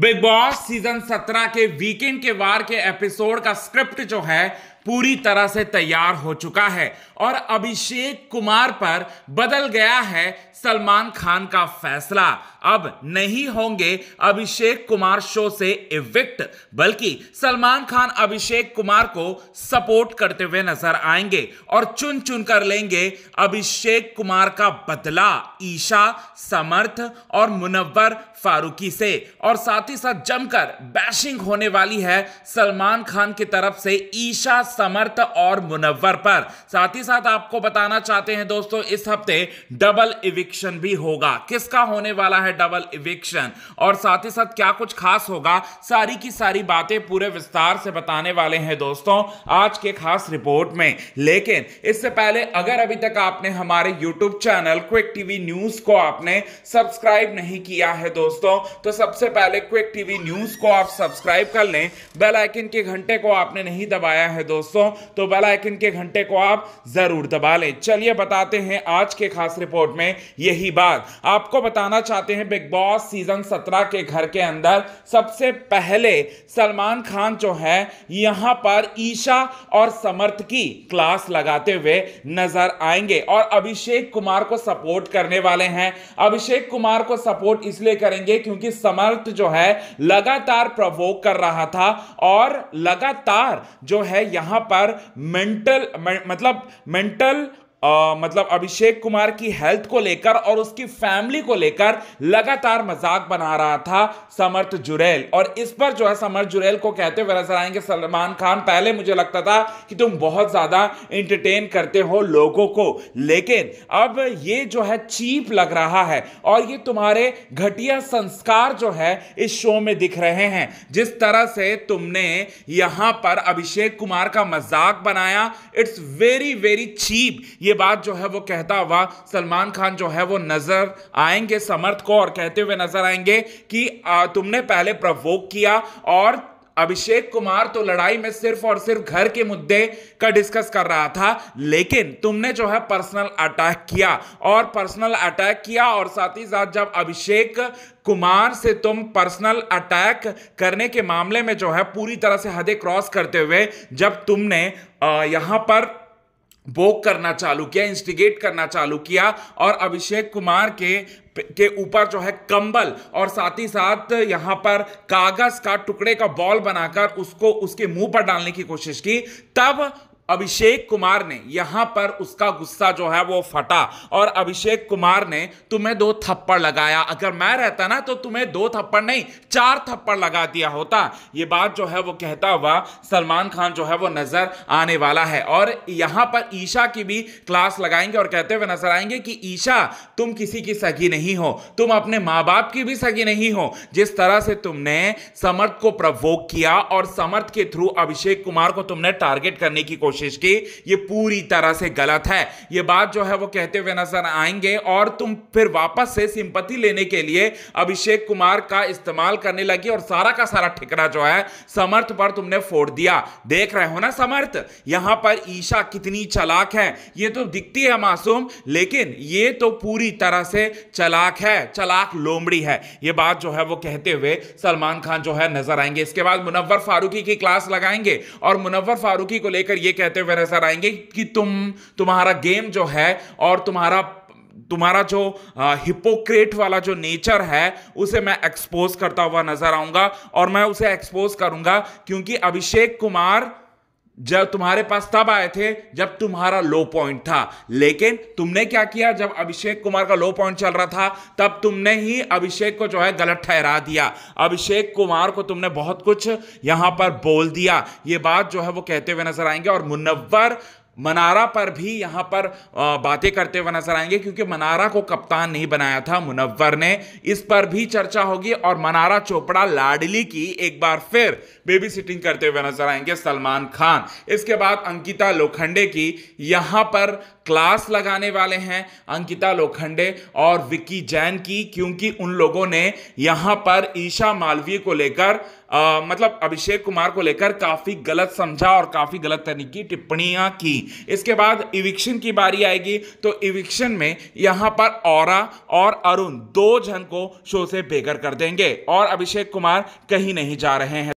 big boss season 17 के weekend के वार के एपिसोड का स्क्रिप्ट जो है पूरी तरह से तैयार हो चुका है और अभिषेक कुमार पर बदल गया है सलमान खान का फैसला अब नहीं होंगे अभिषेक कुमार शो से इविक्ट बल्कि सलमान खान अभिषेक कुमार को सपोर्ट करते हुए नजर आएंगे और चुन चुन कर लेंगे अभिषेक कुमार का बदला ईशा समर्थ और मुनव्वर फारूकी से और साथ ही साथ जमकर बैशिंग होने वाली है सलमान खान की तरफ से ईशा समर्थ और मुनवर पर साथ ही साथ आपको बताना चाहते हैं दोस्तों इस हफ्ते डबल इविक्शन भी होगा किसका होने वाला है डबल इविक्शन और साथ ही साथ क्या कुछ खास होगा सारी की सारी बातें पूरे विस्तार से बताने वाले हैं दोस्तों आज के खास रिपोर्ट में लेकिन इससे पहले अगर अभी तक आपने हमारे YouTube channel quick TV news को आपने सब्सक्राइब नहीं किया है दोस्तों तो सबसे पहले क्विक टीवी न्यूज को आप सब्सक्राइब कर लें बेल आइकन के घंटे को आपने नहीं दबाया है दोस्तों दोस्तों तो बेल आइकन के घंटे को आप ज़रूर दबा लें चलिए बताते हैं आज के खास रिपोर्ट में यही बात आपको बताना चाहते हैं बिग बॉस सीजन सत्रह के घर के अंदर सबसे पहले सलमान खान जो है यहां पर ईशा और समर्थ की क्लास लगाते हुए नजर आएंगे और अभिषेक कुमार को सपोर्ट करने वाले हैं अभिषेक कुमार को सपोर्ट इसलिए करेंगे क्योंकि समर्थ जो है लगातार प्रवोक कर रहा था और लगातार जो है यहां यहां पर मेंटल मतलब मेंटल आ, मतलब अभिषेक कुमार की हेल्थ को लेकर और उसकी फैमिली को लेकर लगातार मजाक बना रहा था समर्थ जुरैल और इस पर जो है समर्थ जुरैल को कहते हुए नजर आएंगे सलमान खान पहले मुझे लगता था कि तुम बहुत ज़्यादा इंटरटेन करते हो लोगों को लेकिन अब ये जो है चीप लग रहा है और ये तुम्हारे घटिया संस्कार जो है इस शो में दिख रहे हैं जिस तरह से तुमने यहाँ पर अभिषेक कुमार का मजाक बनाया इट्स वेरी वेरी चीप ये ये बात जो है वो कहता हुआ सलमान खान जो है वो नज़र आएंगे समर्थ को और कहते हुए नज़र आएंगे कि तुमने पहले प्रवोक किया और अभिषेक कुमार तो लड़ाई में सिर्फ और सिर्फ घर के मुद्दे का डिस्कस कर रहा था लेकिन तुमने जो है पर्सनल अटैक किया और पर्सनल अटैक किया और साथ ही साथ जब अभिषेक कुमार से तुम पर्सनल अटैक करने के मामले में जो है पूरी तरह से हदें क्रॉस करते हुए जब तुमने यहां पर बोक करना चालू किया इंस्टिगेट करना चालू किया और अभिषेक कुमार के के ऊपर जो है कंबल और साथ ही साथ यहां पर कागज का टुकड़े का बॉल बनाकर उसको उसके मुंह पर डालने की कोशिश की तब अभिषेक कुमार ने यहां पर उसका गुस्सा जो है वो फटा और अभिषेक कुमार ने तुम्हें दो थप्पड़ लगाया अगर मैं रहता ना तो तुम्हें दो थप्पड़ नहीं चार थप्पड़ लगा दिया होता ये बात जो है वो कहता हुआ सलमान खान जो है वो नजर आने वाला है और यहां पर ईशा की भी क्लास लगाएंगे और कहते हुए नजर आएंगे कि ईशा तुम किसी की सगी नहीं हो तुम अपने माँ बाप की भी सगी नहीं हो जिस तरह से तुमने समर्थ को प्रवोक किया और समर्थ के थ्रू अभिषेक कुमार को तुमने टारगेट करने की कोशिश कोशिश की ये पूरी तरह से गलत है ये बात जो है वो कहते हुए नजर आएंगे और तुम फिर वापस से सिंपति लेने के लिए अभिषेक कुमार का इस्तेमाल करने लगी और सारा का सारा ठिकरा जो है समर्थ पर तुमने फोड़ दिया देख रहे हो ना समर्थ यहां पर ईशा कितनी चलाक है ये तो दिखती है मासूम लेकिन ये तो पूरी तरह से चलाक है चलाक लोमड़ी है ये बात जो है वो कहते हुए सलमान खान जो है नजर आएंगे इसके बाद मुनव्वर फारूकी की क्लास लगाएंगे और मुनव्वर फारूकी को लेकर यह कहते रहते हुए नजर आएंगे कि तुम तुम्हारा गेम जो है और तुम्हारा तुम्हारा जो हिपोक्रेट वाला जो नेचर है उसे मैं एक्सपोज करता हुआ नजर आऊंगा और मैं उसे एक्सपोज करूंगा क्योंकि अभिषेक कुमार जब तुम्हारे पास तब आए थे जब तुम्हारा लो पॉइंट था लेकिन तुमने क्या किया जब अभिषेक कुमार का लो पॉइंट चल रहा था तब तुमने ही अभिषेक को जो है गलत ठहरा दिया अभिषेक कुमार को तुमने बहुत कुछ यहां पर बोल दिया ये बात जो है वो कहते हुए नजर आएंगे और मुनव्वर मनारा पर भी यहाँ पर बातें करते हुए नजर आएंगे क्योंकि मनारा को कप्तान नहीं बनाया था मुनव्वर ने इस पर भी चर्चा होगी और मनारा चोपड़ा लाडली की एक बार फिर बेबी सिटिंग करते हुए नजर आएंगे सलमान खान इसके बाद अंकिता लोखंडे की यहाँ पर क्लास लगाने वाले हैं अंकिता लोखंडे और विक्की जैन की क्योंकि उन लोगों ने यहाँ पर ईशा मालवीय को लेकर आ, मतलब अभिषेक कुमार को लेकर काफ़ी गलत समझा और काफ़ी गलत तरीके की टिप्पणियाँ की इसके बाद इविक्शन की बारी आएगी तो इविक्शन में यहाँ पर और और अरुण दो जन को शो से बेघर कर देंगे और अभिषेक कुमार कहीं नहीं जा रहे हैं